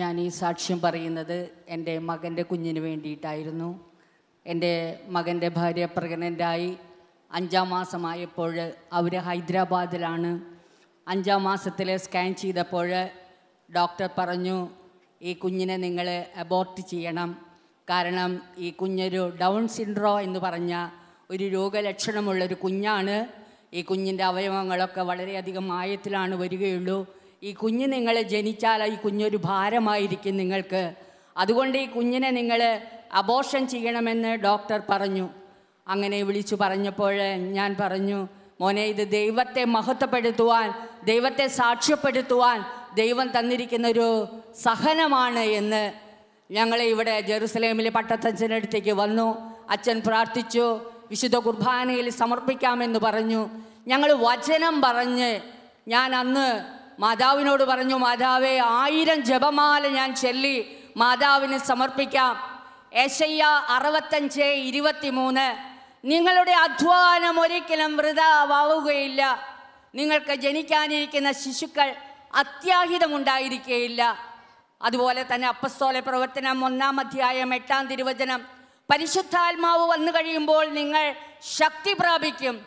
ഞാൻ ഈ സാക്ഷ്യം പറയുന്നത് എൻ്റെ മകൻ്റെ കുഞ്ഞിന് വേണ്ടിയിട്ടായിരുന്നു എൻ്റെ മകൻ്റെ ഭാര്യ പ്രഗ്നൻ്റായി അഞ്ചാം മാസമായപ്പോൾ അവർ ഹൈദരാബാദിലാണ് അഞ്ചാം മാസത്തിൽ സ്കാൻ ചെയ്തപ്പോൾ ഡോക്ടർ പറഞ്ഞു ഈ കുഞ്ഞിനെ നിങ്ങൾ അബോർട്ട് ചെയ്യണം കാരണം ഈ കുഞ്ഞൊരു ഡൗൺ സിൻഡ്രോ എന്ന് പറഞ്ഞ ഒരു രോഗലക്ഷണമുള്ളൊരു കുഞ്ഞാണ് ഈ കുഞ്ഞിൻ്റെ അവയവങ്ങളൊക്കെ വളരെയധികം മായത്തിലാണ് വരികയുള്ളൂ ഈ കുഞ്ഞ് നിങ്ങൾ ജനിച്ചാൽ ഈ കുഞ്ഞൊരു ഭാരമായിരിക്കും നിങ്ങൾക്ക് അതുകൊണ്ട് ഈ കുഞ്ഞിനെ നിങ്ങൾ അബോർഷൻ ചെയ്യണമെന്ന് ഡോക്ടർ പറഞ്ഞു അങ്ങനെ വിളിച്ചു പറഞ്ഞപ്പോൾ ഞാൻ പറഞ്ഞു മോനെ ഇത് ദൈവത്തെ മഹത്വപ്പെടുത്തുവാൻ ദൈവത്തെ സാക്ഷ്യപ്പെടുത്തുവാൻ ദൈവം തന്നിരിക്കുന്ന ഒരു സഹനമാണ് എന്ന് ഞങ്ങൾ ഇവിടെ ജെറുസലേമിലെ പട്ടത്തച്ഛനടുത്തേക്ക് വന്നു അച്ഛൻ പ്രാർത്ഥിച്ചു വിശുദ്ധ കുർബാനയിൽ സമർപ്പിക്കാമെന്ന് പറഞ്ഞു ഞങ്ങൾ വചനം പറഞ്ഞ് ഞാൻ അന്ന് മാതാവിനോട് പറഞ്ഞു മാതാവേ ആയിരം ജപമാല ഞാൻ ചൊല്ലി മാതാവിന് സമർപ്പിക്കാം ഏശയ്യ അറുപത്തഞ്ച് മൂന്ന് നിങ്ങളുടെ അധ്വാനം ഒരിക്കലും വൃതാവുകയില്ല നിങ്ങൾക്ക് ജനിക്കാനിരിക്കുന്ന ശിശുക്കൾ അത്യാഹിതമുണ്ടായിരിക്കുകയില്ല അതുപോലെ തന്നെ അപ്പസ്തോല പ്രവർത്തനം ഒന്നാം അധ്യായം എട്ടാം തിരുവചനം പരിശുദ്ധാത്മാവ് വന്നു കഴിയുമ്പോൾ നിങ്ങൾ ശക്തി പ്രാപിക്കും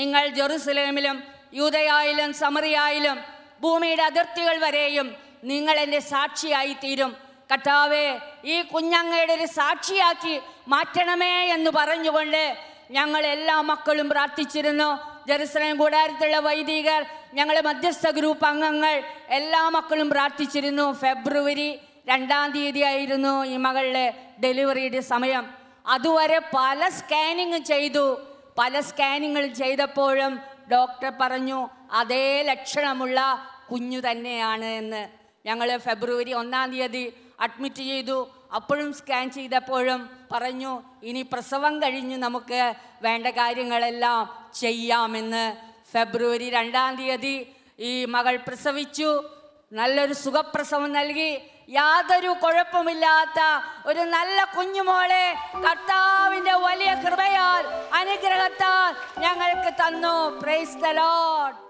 നിങ്ങൾ ജെറുസലേമിലും യൂതയായാലും സമറിയായാലും ഭൂമിയുടെ അതിർത്തികൾ വരെയും നിങ്ങൾ എൻ്റെ സാക്ഷിയായി തീരും കർത്താവെ ഈ കുഞ്ഞങ്ങയുടെ ഒരു സാക്ഷിയാക്കി മാറ്റണമേ എന്ന് പറഞ്ഞുകൊണ്ട് ഞങ്ങൾ എല്ലാ മക്കളും പ്രാർത്ഥിച്ചിരുന്നു ജെറുസലേം കൂടാരത്തുള്ള വൈദികർ ഞങ്ങളെ മധ്യസ്ഥ ഗ്രൂപ്പ് അംഗങ്ങൾ എല്ലാ മക്കളും പ്രാർത്ഥിച്ചിരുന്നു ഫെബ്രുവരി രണ്ടാം തീയതി ആയിരുന്നു ഈ മകളുടെ ഡെലിവറിയുടെ സമയം അതുവരെ പല സ്കാനിങ് ചെയ്തു പല സ്കാനിങ്ങൾ ചെയ്തപ്പോഴും ഡോക്ടർ പറഞ്ഞു അതേ ലക്ഷണമുള്ള കുഞ്ഞു തന്നെയാണ് എന്ന് ഞങ്ങൾ ഫെബ്രുവരി ഒന്നാം തീയതി അഡ്മിറ്റ് ചെയ്തു അപ്പോഴും സ്കാൻ ചെയ്തപ്പോഴും പറഞ്ഞു ഇനി പ്രസവം കഴിഞ്ഞ് നമുക്ക് വേണ്ട കാര്യങ്ങളെല്ലാം ചെയ്യാമെന്ന് ഫെബ്രുവരി രണ്ടാം തീയതി ഈ മകൾ പ്രസവിച്ചു നല്ലൊരു സുഖപ്രസവം നൽകി യാതൊരു കുഴപ്പമില്ലാത്ത ഒരു നല്ല കുഞ്ഞുമോളെ കർത്താവിൻ്റെ വലിയ കൃപയാൽ അനുഗ്രഹത്താൽ ഞങ്ങൾക്ക് തന്നു പ്രൈസ് ദ ലോഡ്